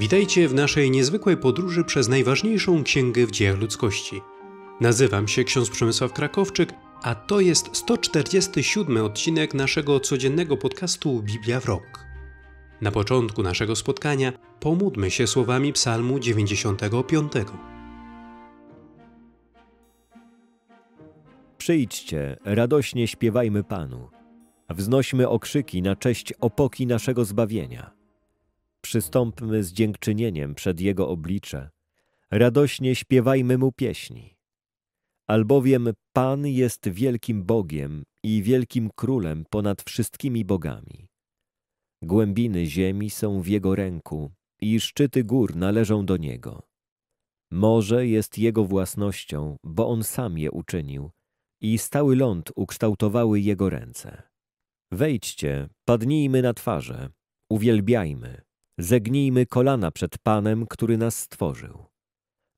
Witajcie w naszej niezwykłej podróży przez najważniejszą księgę w dziejach ludzkości. Nazywam się ksiądz Przemysław Krakowczyk, a to jest 147 odcinek naszego codziennego podcastu Biblia w Rok. Na początku naszego spotkania pomódmy się słowami Psalmu 95. Przyjdźcie, radośnie śpiewajmy Panu. Wznośmy okrzyki na cześć opoki naszego zbawienia. Przystąpmy z dziękczynieniem przed Jego oblicze. Radośnie śpiewajmy Mu pieśni. Albowiem Pan jest wielkim Bogiem i wielkim Królem ponad wszystkimi bogami. Głębiny ziemi są w Jego ręku i szczyty gór należą do Niego. Morze jest Jego własnością, bo On sam je uczynił i stały ląd ukształtowały Jego ręce. Wejdźcie, padnijmy na twarze, uwielbiajmy, zegnijmy kolana przed Panem, który nas stworzył.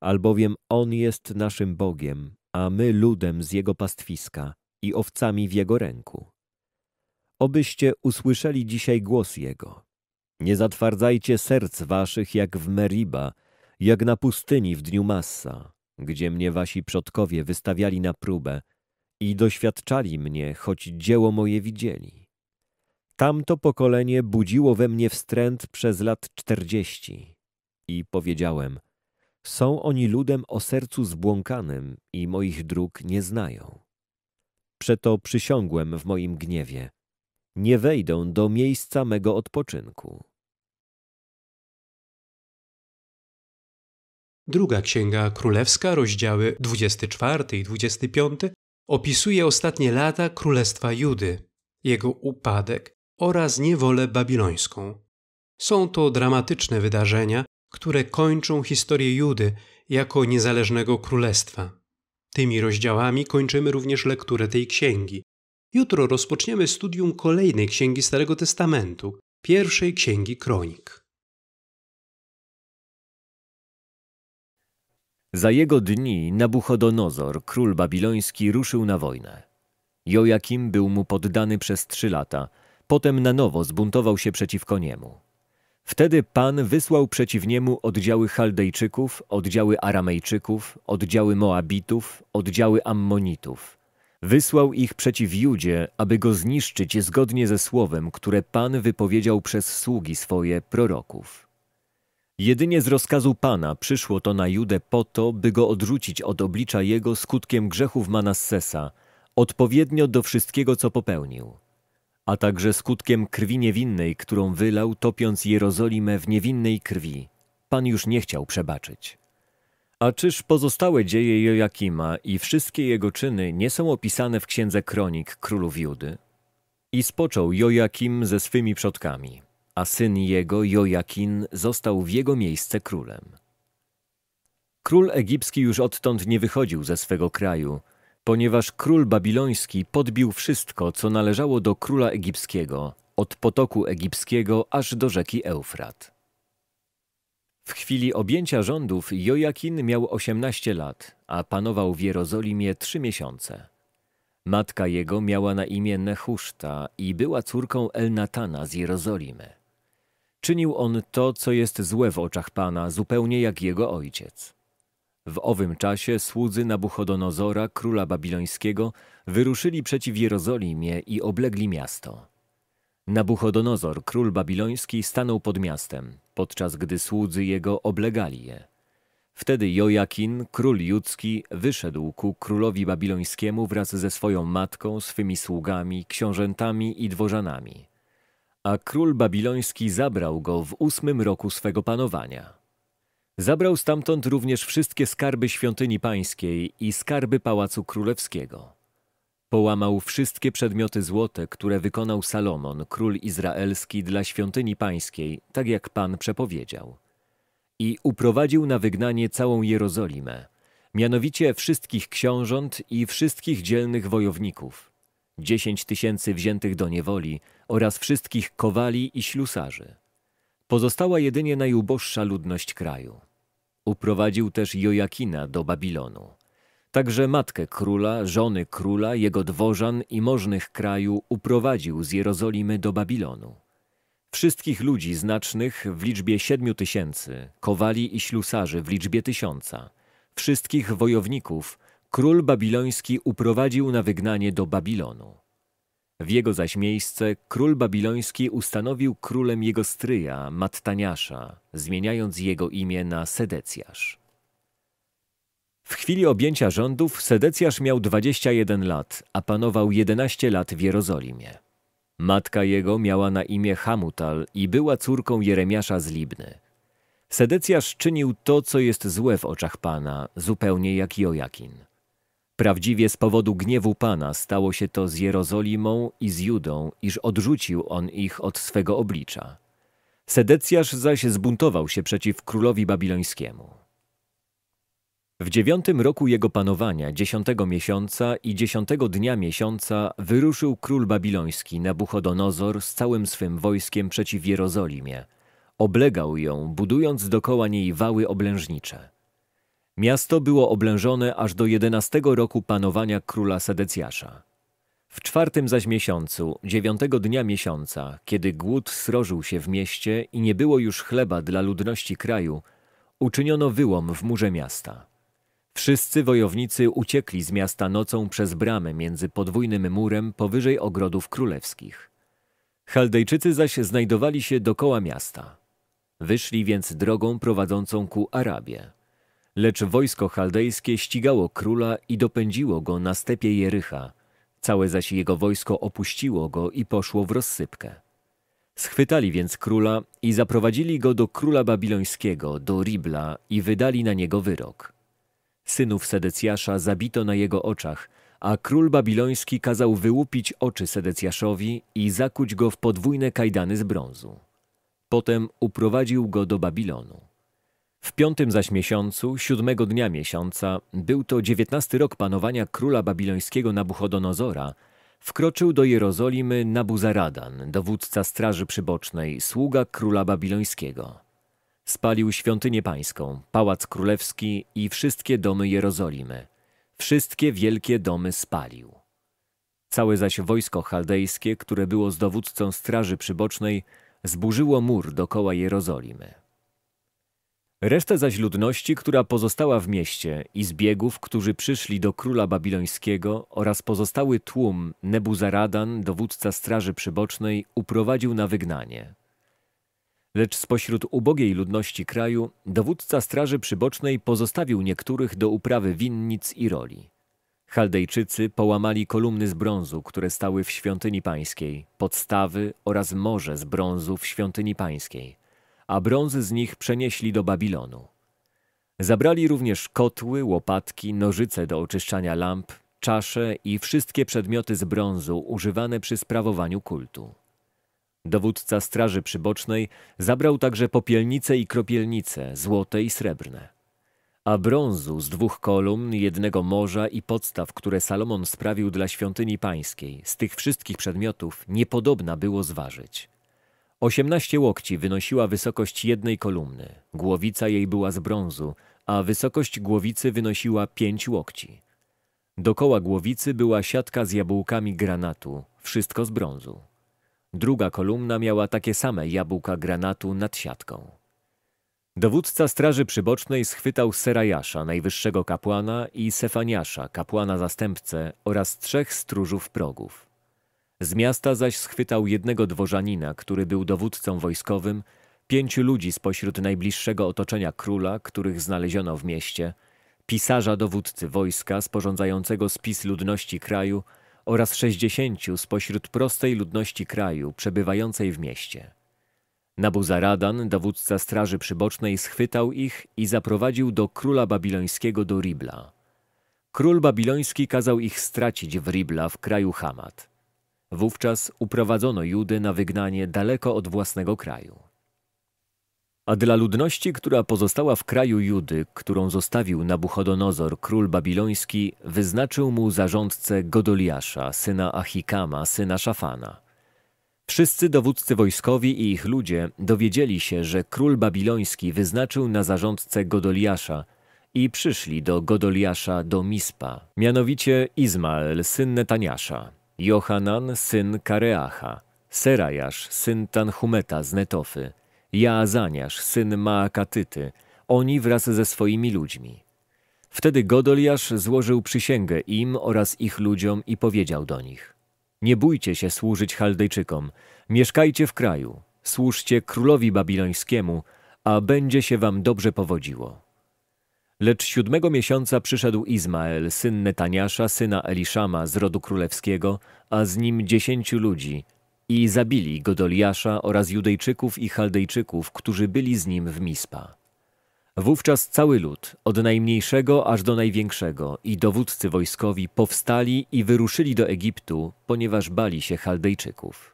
Albowiem On jest naszym Bogiem, a my ludem z Jego pastwiska i owcami w Jego ręku. Obyście usłyszeli dzisiaj głos Jego. Nie zatwardzajcie serc waszych jak w Meriba, jak na pustyni w dniu Massa, gdzie mnie wasi przodkowie wystawiali na próbę i doświadczali mnie, choć dzieło moje widzieli. Tamto pokolenie budziło we mnie wstręt przez lat czterdzieści. I powiedziałem, są oni ludem o sercu zbłąkanym i moich dróg nie znają. Przeto przysiągłem w moim gniewie, nie wejdą do miejsca mego odpoczynku. Druga Księga Królewska, rozdziały 24 i 25, opisuje ostatnie lata Królestwa Judy, jego upadek, oraz niewolę babilońską. Są to dramatyczne wydarzenia, które kończą historię Judy jako niezależnego królestwa. Tymi rozdziałami kończymy również lekturę tej księgi. Jutro rozpoczniemy studium kolejnej księgi Starego Testamentu, pierwszej księgi Kronik. Za jego dni Nabuchodonozor, król babiloński, ruszył na wojnę. Jojakim był mu poddany przez trzy lata – potem na nowo zbuntował się przeciwko niemu. Wtedy Pan wysłał przeciw niemu oddziały Chaldejczyków, oddziały Aramejczyków, oddziały Moabitów, oddziały Ammonitów. Wysłał ich przeciw Judzie, aby go zniszczyć zgodnie ze słowem, które Pan wypowiedział przez sługi swoje proroków. Jedynie z rozkazu Pana przyszło to na Judę po to, by go odrzucić od oblicza jego skutkiem grzechów Manassesa, odpowiednio do wszystkiego, co popełnił a także skutkiem krwi niewinnej, którą wylał, topiąc Jerozolimę w niewinnej krwi. Pan już nie chciał przebaczyć. A czyż pozostałe dzieje Jojakima i wszystkie jego czyny nie są opisane w księdze kronik królów Judy? I spoczął Jojakim ze swymi przodkami, a syn jego, Jojakin, został w jego miejsce królem. Król egipski już odtąd nie wychodził ze swego kraju, ponieważ król babiloński podbił wszystko, co należało do króla egipskiego, od potoku egipskiego aż do rzeki Eufrat. W chwili objęcia rządów Jojakin miał 18 lat, a panował w Jerozolimie trzy miesiące. Matka jego miała na imię Nehuszta i była córką Elnatana z Jerozolimy. Czynił on to, co jest złe w oczach Pana, zupełnie jak jego ojciec. W owym czasie słudzy Nabuchodonozora, króla babilońskiego, wyruszyli przeciw Jerozolimie i oblegli miasto. Nabuchodonozor, król babiloński, stanął pod miastem, podczas gdy słudzy jego oblegali je. Wtedy Jojakin, król judzki, wyszedł ku królowi babilońskiemu wraz ze swoją matką, swymi sługami, książętami i dworzanami. A król babiloński zabrał go w ósmym roku swego panowania. Zabrał stamtąd również wszystkie skarby świątyni pańskiej i skarby pałacu królewskiego. Połamał wszystkie przedmioty złote, które wykonał Salomon, król izraelski, dla świątyni pańskiej, tak jak Pan przepowiedział. I uprowadził na wygnanie całą Jerozolimę, mianowicie wszystkich książąt i wszystkich dzielnych wojowników, dziesięć tysięcy wziętych do niewoli oraz wszystkich kowali i ślusarzy. Pozostała jedynie najuboższa ludność kraju. Uprowadził też Jojakina do Babilonu. Także matkę króla, żony króla, jego dworzan i możnych kraju uprowadził z Jerozolimy do Babilonu. Wszystkich ludzi znacznych w liczbie siedmiu tysięcy, kowali i ślusarzy w liczbie tysiąca, wszystkich wojowników król babiloński uprowadził na wygnanie do Babilonu. W jego zaś miejsce król babiloński ustanowił królem jego stryja, Mattaniasza, zmieniając jego imię na Sedecjasz. W chwili objęcia rządów Sedecjasz miał 21 lat, a panował 11 lat w Jerozolimie. Matka jego miała na imię Hamutal i była córką Jeremiasza z Libny. Sedecjasz czynił to, co jest złe w oczach Pana, zupełnie jak Jojakin. Prawdziwie z powodu gniewu Pana stało się to z Jerozolimą i z Judą, iż odrzucił on ich od swego oblicza. Sedecjasz zaś zbuntował się przeciw królowi babilońskiemu. W dziewiątym roku jego panowania, dziesiątego miesiąca i dziesiątego dnia miesiąca, wyruszył król babiloński Nabuchodonozor z całym swym wojskiem przeciw Jerozolimie. Oblegał ją, budując dokoła niej wały oblężnicze. Miasto było oblężone aż do 11 roku panowania króla Sedecjasza. W czwartym zaś miesiącu, dziewiątego dnia miesiąca, kiedy głód srożył się w mieście i nie było już chleba dla ludności kraju, uczyniono wyłom w murze miasta. Wszyscy wojownicy uciekli z miasta nocą przez bramę między podwójnym murem powyżej ogrodów królewskich. Chaldejczycy zaś znajdowali się dokoła miasta. Wyszli więc drogą prowadzącą ku Arabie. Lecz wojsko chaldejskie ścigało króla i dopędziło go na stepie Jericha. Całe zaś jego wojsko opuściło go i poszło w rozsypkę. Schwytali więc króla i zaprowadzili go do króla babilońskiego, do Ribla i wydali na niego wyrok. Synów Sedecjasza zabito na jego oczach, a król babiloński kazał wyłupić oczy Sedecjaszowi i zakuć go w podwójne kajdany z brązu. Potem uprowadził go do Babilonu. W piątym zaś miesiącu, siódmego dnia miesiąca, był to dziewiętnasty rok panowania króla babilońskiego Nabuchodonozora, wkroczył do Jerozolimy Nabuzaradan, dowódca straży przybocznej, sługa króla babilońskiego. Spalił świątynię pańską, pałac królewski i wszystkie domy Jerozolimy. Wszystkie wielkie domy spalił. Całe zaś wojsko chaldejskie, które było z dowódcą straży przybocznej, zburzyło mur dokoła Jerozolimy. Resztę zaś ludności, która pozostała w mieście i zbiegów, którzy przyszli do króla babilońskiego oraz pozostały tłum Nebuzaradan, dowódca straży przybocznej, uprowadził na wygnanie. Lecz spośród ubogiej ludności kraju dowódca straży przybocznej pozostawił niektórych do uprawy winnic i roli. Chaldejczycy połamali kolumny z brązu, które stały w świątyni pańskiej, podstawy oraz morze z brązu w świątyni pańskiej – a brązy z nich przenieśli do Babilonu. Zabrali również kotły, łopatki, nożyce do oczyszczania lamp, czasze i wszystkie przedmioty z brązu używane przy sprawowaniu kultu. Dowódca Straży Przybocznej zabrał także popielnice i kropielnice, złote i srebrne. A brązu z dwóch kolumn, jednego morza i podstaw, które Salomon sprawił dla świątyni pańskiej, z tych wszystkich przedmiotów niepodobna było zważyć. Osiemnaście łokci wynosiła wysokość jednej kolumny, głowica jej była z brązu, a wysokość głowicy wynosiła pięć łokci. Dokoła głowicy była siatka z jabłkami granatu, wszystko z brązu. Druga kolumna miała takie same jabłka granatu nad siatką. Dowódca straży przybocznej schwytał Serajasza, najwyższego kapłana, i Sefaniasza, kapłana zastępcę oraz trzech stróżów progów. Z miasta zaś schwytał jednego dworzanina, który był dowódcą wojskowym, pięciu ludzi spośród najbliższego otoczenia króla, których znaleziono w mieście, pisarza dowódcy wojska sporządzającego spis ludności kraju oraz sześćdziesięciu spośród prostej ludności kraju przebywającej w mieście. Nabuzaradan, dowódca straży przybocznej, schwytał ich i zaprowadził do króla babilońskiego do Ribla. Król babiloński kazał ich stracić w Ribla w kraju Hamat. Wówczas uprowadzono Judy na wygnanie daleko od własnego kraju. A dla ludności, która pozostała w kraju Judy, którą zostawił Nabuchodonozor, król babiloński, wyznaczył mu zarządcę Godoliasza, syna Achikama, syna Szafana. Wszyscy dowódcy wojskowi i ich ludzie dowiedzieli się, że król babiloński wyznaczył na zarządcę Godoliasza i przyszli do Godoliasza do Mispa, mianowicie Izmael, syn Netaniasza. Johanan syn Kareacha, Serajasz syn Tanhumeta z Netofy, Jaazaniasz syn Maakatyty, oni wraz ze swoimi ludźmi. Wtedy Godoliasz złożył przysięgę im oraz ich ludziom i powiedział do nich: Nie bójcie się służyć Chaldejczykom, mieszkajcie w kraju, służcie królowi babilońskiemu, a będzie się wam dobrze powodziło. Lecz siódmego miesiąca przyszedł Izmael, syn Netaniasza, syna Eliszama z rodu królewskiego, a z nim dziesięciu ludzi. I zabili Godoliasza oraz Judejczyków i Chaldejczyków, którzy byli z nim w Mispa. Wówczas cały lud, od najmniejszego aż do największego, i dowódcy wojskowi powstali i wyruszyli do Egiptu, ponieważ bali się Chaldejczyków.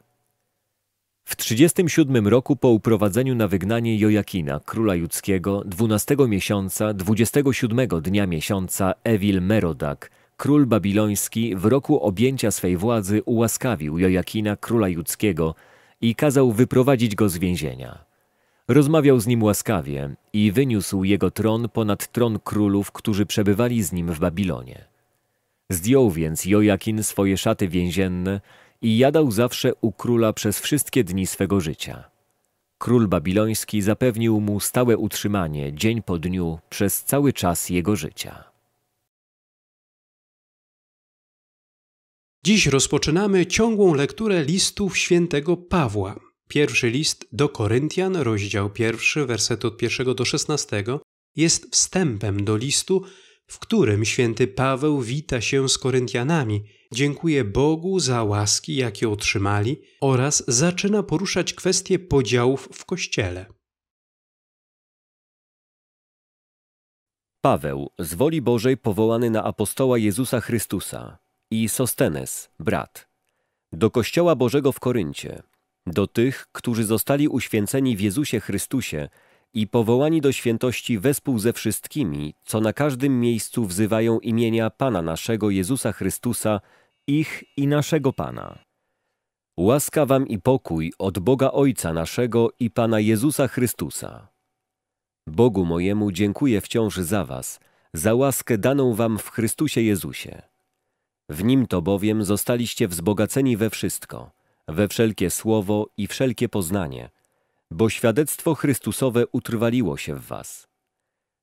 W 37 roku po uprowadzeniu na wygnanie Jojakina, króla judzkiego, 12 miesiąca, 27 dnia miesiąca Ewil Merodak, król babiloński w roku objęcia swej władzy ułaskawił Jojakina, króla judzkiego i kazał wyprowadzić go z więzienia. Rozmawiał z nim łaskawie i wyniósł jego tron ponad tron królów, którzy przebywali z nim w Babilonie. Zdjął więc Jojakin swoje szaty więzienne i jadał zawsze u króla przez wszystkie dni swego życia. Król babiloński zapewnił mu stałe utrzymanie dzień po dniu przez cały czas jego życia. Dziś rozpoczynamy ciągłą lekturę listów świętego Pawła. Pierwszy list do Koryntian, rozdział pierwszy, werset od pierwszego do szesnastego, jest wstępem do listu, w którym święty Paweł wita się z Koryntianami – Dziękuję Bogu za łaski, jakie otrzymali, oraz zaczyna poruszać kwestie podziałów w kościele. Paweł, z woli Bożej powołany na apostoła Jezusa Chrystusa, i Sostenes, brat, do Kościoła Bożego w Koryncie, do tych, którzy zostali uświęceni w Jezusie Chrystusie i powołani do świętości wespół ze wszystkimi, co na każdym miejscu wzywają imienia Pana naszego Jezusa Chrystusa, ich i naszego Pana. Łaska wam i pokój od Boga Ojca naszego i Pana Jezusa Chrystusa. Bogu mojemu dziękuję wciąż za was, za łaskę daną wam w Chrystusie Jezusie. W Nim to bowiem zostaliście wzbogaceni we wszystko, we wszelkie słowo i wszelkie poznanie – bo świadectwo Chrystusowe utrwaliło się w was.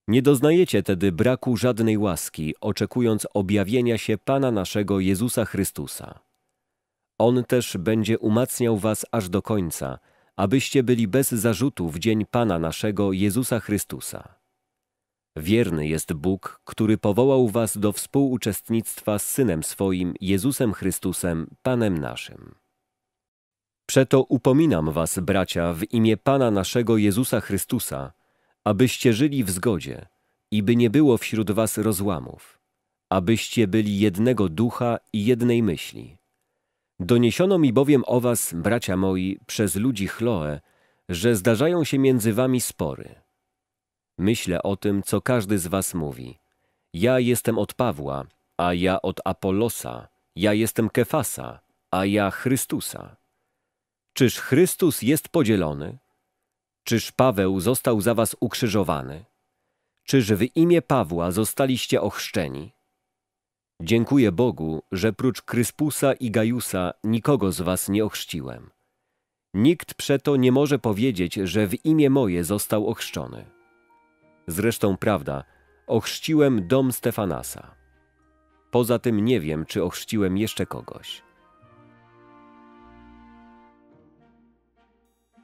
Nie doznajecie tedy braku żadnej łaski, oczekując objawienia się Pana naszego Jezusa Chrystusa. On też będzie umacniał was aż do końca, abyście byli bez zarzutu w dzień Pana naszego Jezusa Chrystusa. Wierny jest Bóg, który powołał was do współuczestnictwa z Synem swoim, Jezusem Chrystusem, Panem naszym. Przeto upominam was, bracia, w imię Pana naszego Jezusa Chrystusa, abyście żyli w zgodzie i by nie było wśród was rozłamów, abyście byli jednego ducha i jednej myśli. Doniesiono mi bowiem o was, bracia moi, przez ludzi Chloe, że zdarzają się między wami spory. Myślę o tym, co każdy z was mówi. Ja jestem od Pawła, a ja od Apollosa, ja jestem Kefasa, a ja Chrystusa. Czyż Chrystus jest podzielony? Czyż Paweł został za was ukrzyżowany? Czyż w imię Pawła zostaliście ochrzczeni? Dziękuję Bogu, że prócz Kryspusa i Gajusa nikogo z was nie ochrzciłem. Nikt przeto nie może powiedzieć, że w imię moje został ochrzczony. Zresztą prawda, ochrzciłem dom Stefanasa. Poza tym nie wiem, czy ochrzciłem jeszcze kogoś.